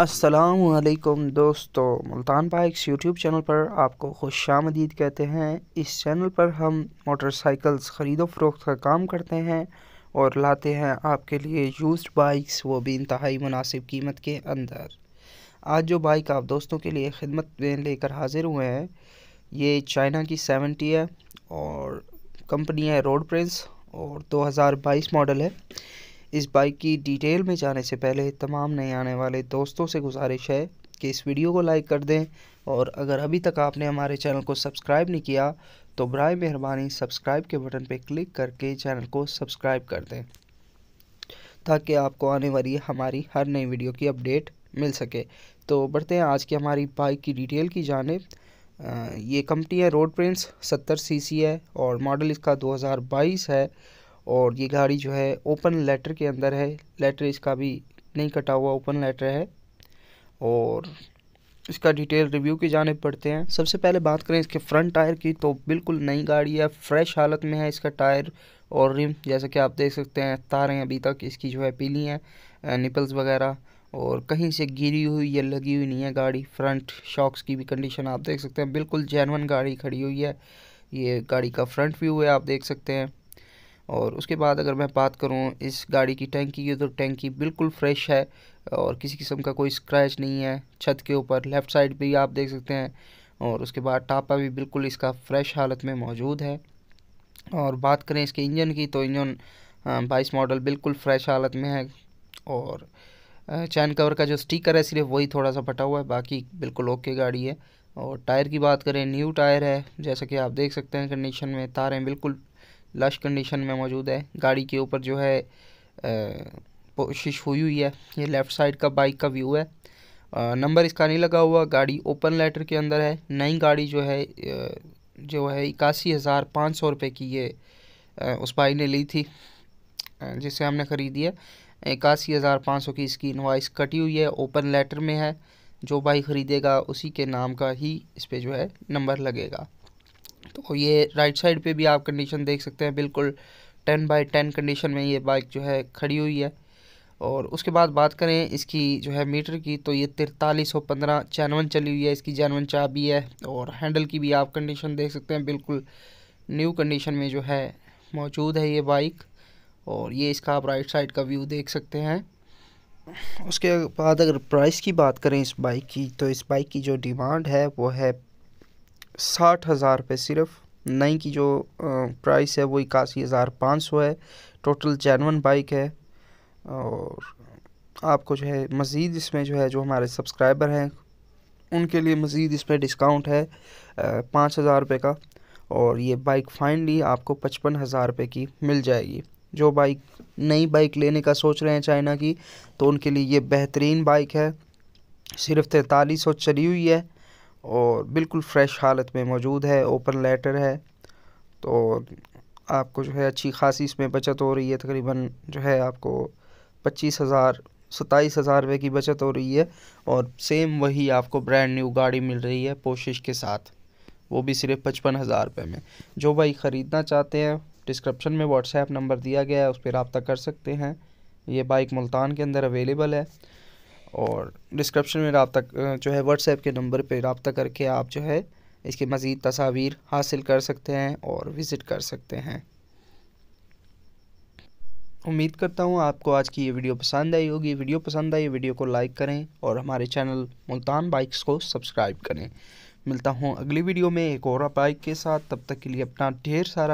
असलकुम दोस्तों Multan bikes YouTube channel पर आपको खुश आमदीद कहते हैं इस चैनल पर हम मोटरसाइकल्स ख़रीदो फरोख्त का काम करते हैं और लाते हैं आपके लिए यूज बाइक्स वो भी इंतहाई मुनासिब कीमत के अंदर आज जो बाइक आप दोस्तों के लिए खिदमत में लेकर हाजिर हुए हैं ये चाइना की सेवेंटी है और कंपनी है रोड प्रिंस और दो मॉडल है इस बाइक की डिटेल में जाने से पहले तमाम नए आने वाले दोस्तों से गुजारिश है कि इस वीडियो को लाइक कर दें और अगर अभी तक आपने हमारे चैनल को सब्सक्राइब नहीं किया तो बर मेहरबानी सब्सक्राइब के बटन पर क्लिक करके चैनल को सब्सक्राइब कर दें ताकि आपको आने वाली हमारी हर नई वीडियो की अपडेट मिल सके तो बढ़ते हैं आज की हमारी बाइक की डिटेल की जानब ये कंपनी है रोड प्रिंस सत्तर सी है और मॉडल इसका 2022 है और ये गाड़ी जो है ओपन लेटर के अंदर है लेटर इसका भी नहीं कटा हुआ ओपन लेटर है और इसका डिटेल रिव्यू के जाने पड़ते हैं सबसे पहले बात करें इसके फ्रंट टायर की तो बिल्कुल नई गाड़ी है फ्रेश हालत में है इसका टायर और रिम जैसा कि आप देख सकते हैं तारें अभी तक इसकी जो है पीली हैं निपल्स वगैरह और कहीं से गिरी हुई या लगी हुई नहीं है गाड़ी फ्रंट शॉक्स की भी कंडीशन आप देख सकते हैं बिल्कुल जैनवन गाड़ी खड़ी हुई है ये गाड़ी का फ्रंट व्यू है आप देख सकते हैं और उसके बाद अगर मैं बात करूँ इस गाड़ी की टैंकी की तो टैंकी बिल्कुल फ्रेश है और किसी किस्म का कोई स्क्रैच नहीं है छत के ऊपर लेफ़्ट साइड भी आप देख सकते हैं और उसके बाद टापा भी बिल्कुल इसका फ्रेश हालत में मौजूद है और बात करें इसके इंजन की तो इंजन बाईस मॉडल बिल्कुल फ्रेश हालत में है और चैन कवर का जो स्टिकर है सिर्फ वही थोड़ा सा फटा हुआ है बाकी बिल्कुल ओके गाड़ी है और टायर की बात करें न्यू टायर है जैसा कि आप देख सकते हैं कंडीशन में तारें बिल्कुल लश कंडीशन में मौजूद है गाड़ी के ऊपर जो है कोशिश हुई हुई है ये लेफ़्ट साइड का बाइक का व्यू है नंबर इसका नहीं लगा हुआ गाड़ी ओपन लेटर के अंदर है नई गाड़ी जो है जो है इक्यासी हज़ार पाँच सौ रुपये की ये उस भाई ने ली थी जिसे हमने ख़रीदी है इक्यासी हज़ार पाँच सौ की इसकी इन्वाइस कटी हुई है ओपन लेटर में है जो भाई ख़रीदेगा उसी के नाम का ही इस पर जो है नंबर लगेगा तो ये राइट साइड पे भी आप कंडीशन देख सकते हैं बिल्कुल टेन बाई टेन कंडीशन में ये बाइक जो है खड़ी हुई है और उसके बाद बात करें इसकी जो है मीटर की तो ये तिरतालीस सौ पंद्रह चैनवन चली हुई है इसकी जैनवन चाबी है और हैंडल की भी आप कंडीशन देख सकते हैं बिल्कुल न्यू कंडीशन में जो है मौजूद है ये बाइक और ये इसका आप राइट साइड का व्यू देख सकते हैं उसके बाद अगर प्राइस की बात करें इस बाइक की तो इस बाइक की जो डिमांड है वो है साठ हज़ार रुपये सिर्फ नई की जो प्राइस है वो इक्यासी हज़ार पाँच सौ है टोटल जैनवन बाइक है और आपको जो है मज़ीद इसमें जो है जो हमारे सब्सक्राइबर हैं उनके लिए मज़ीद इसमें डिस्काउंट है पाँच हज़ार रुपये का और ये बाइक फाइनली आपको पचपन हज़ार रुपये की मिल जाएगी जो बाइक नई बाइक लेने का सोच रहे हैं चाइना की तो उनके लिए ये बेहतरीन बाइक है सिर्फ तैंतालीस सौ चली हुई है और बिल्कुल फ़्रेश हालत में मौजूद है ओपन लेटर है तो आपको जो है अच्छी खासी इसमें बचत हो रही है तकरीबन जो है आपको पच्चीस हज़ार सताईस हज़ार रुपये की बचत हो रही है और सेम वही आपको ब्रांड न्यू गाड़ी मिल रही है पोशिश के साथ वो भी सिर्फ पचपन हज़ार रुपये में जो भाई ख़रीदना चाहते हैं डिस्क्रिप्शन में व्हाट्सएप नंबर दिया गया है उस पर रबता कर सकते हैं ये बाइक मुल्तान के अंदर अवेलेबल है और डिस्क्रिप्शन में रबता जो है व्हाट्सएप के नंबर पर रबता करके आप जो है इसकी मज़ीद तस्वीर हासिल कर सकते हैं और विज़िट कर सकते हैं उम्मीद करता हूँ आपको आज की ये वीडियो पसंद आई होगी वीडियो पसंद आई वीडियो को लाइक करें और हमारे चैनल मुल्तान बाइक्स को सब्सक्राइब करें मिलता हूँ अगली वीडियो में एक और बाइक के साथ तब तक के लिए अपना ढेर सारा